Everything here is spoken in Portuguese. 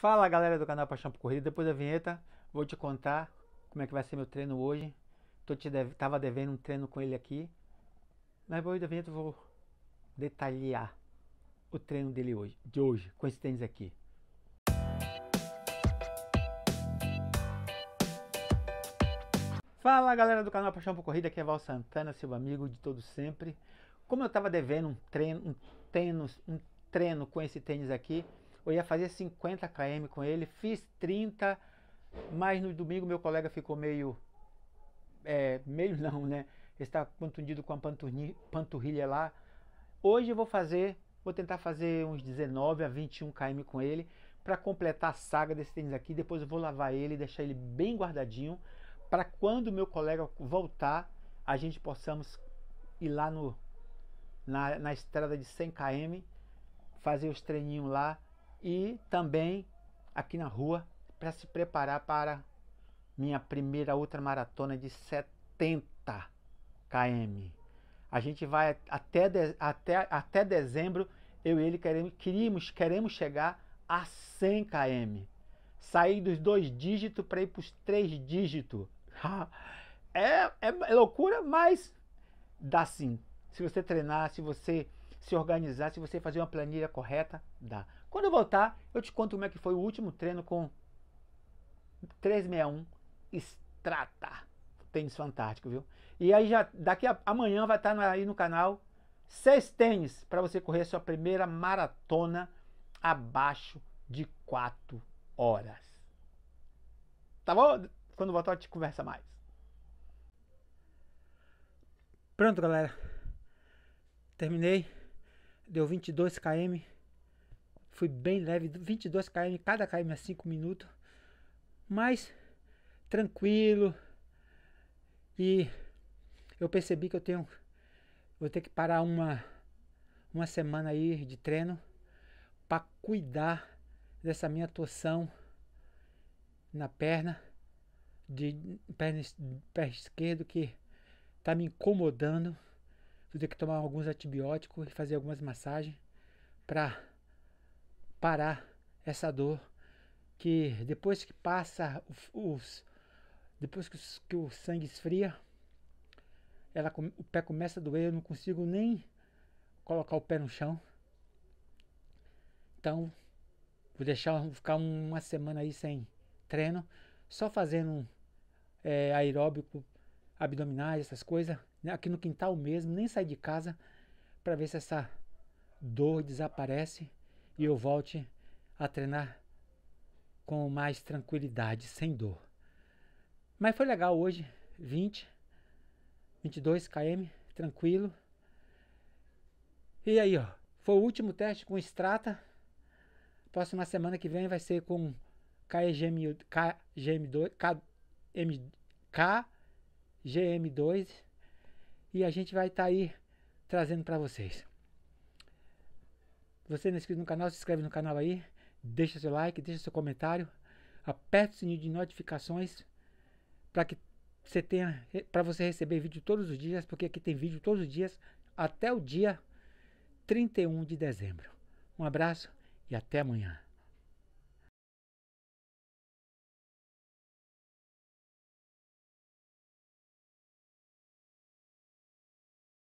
Fala galera do canal Paixão por Corrida, depois da vinheta vou te contar como é que vai ser meu treino hoje. Tô te deve, tava devendo um treino com ele aqui, mas depois da vinheta vou detalhar o treino dele hoje, de hoje, com esse tênis aqui. Fala galera do canal Paixão por Corrida, aqui é Val Santana, seu amigo de todo sempre. Como eu tava devendo um treino, um treino, um treino com esse tênis aqui, eu ia fazer 50 km com ele, fiz 30, mas no domingo meu colega ficou meio. É, meio não, né? Está contundido com a panturrilha lá. Hoje eu vou fazer, vou tentar fazer uns 19 a 21 km com ele para completar a saga desse tênis aqui. Depois eu vou lavar ele, deixar ele bem guardadinho para quando meu colega voltar, a gente possamos ir lá no na, na estrada de 100 km, fazer os treininhos lá e também aqui na rua para se preparar para minha primeira maratona de 70 km. A gente vai até, de, até, até dezembro, eu e ele queremos, queríamos, queremos chegar a 100 km. Sair dos dois dígitos para ir para os três dígitos. é, é loucura, mas dá sim. Se você treinar, se você se organizar, se você fazer uma planilha correta, dá. Quando eu voltar, eu te conto como é que foi o último treino com 361 Strata. Tênis fantástico, viu? E aí já daqui a, amanhã vai estar aí no canal seis tênis para você correr a sua primeira maratona abaixo de 4 horas. Tá bom? Quando voltar, a gente conversa mais. Pronto, galera. Terminei deu 22 km. Fui bem leve, 22 km, cada km a 5 minutos. Mas tranquilo. E eu percebi que eu tenho vou ter que parar uma uma semana aí de treino para cuidar dessa minha torção na perna de perna, perna esquerda que tá me incomodando vou ter que tomar alguns antibióticos e fazer algumas massagens para parar essa dor que depois que passa os depois que, os, que o sangue esfria ela o pé começa a doer eu não consigo nem colocar o pé no chão então vou deixar ficar uma semana aí sem treino só fazendo é, aeróbico abdominais essas coisas né, aqui no quintal mesmo, nem sair de casa para ver se essa dor desaparece e eu volte a treinar com mais tranquilidade, sem dor. Mas foi legal hoje, 20, 22 km, tranquilo. E aí, ó, foi o último teste com Strata. Próxima semana que vem vai ser com KGM, KGM2, KM, KGM2 e a gente vai estar tá aí trazendo para vocês. Você não é inscrito no canal, se inscreve no canal aí, deixa seu like, deixa seu comentário, aperta o sininho de notificações para que você tenha para você receber vídeo todos os dias, porque aqui tem vídeo todos os dias até o dia 31 de dezembro. Um abraço e até amanhã.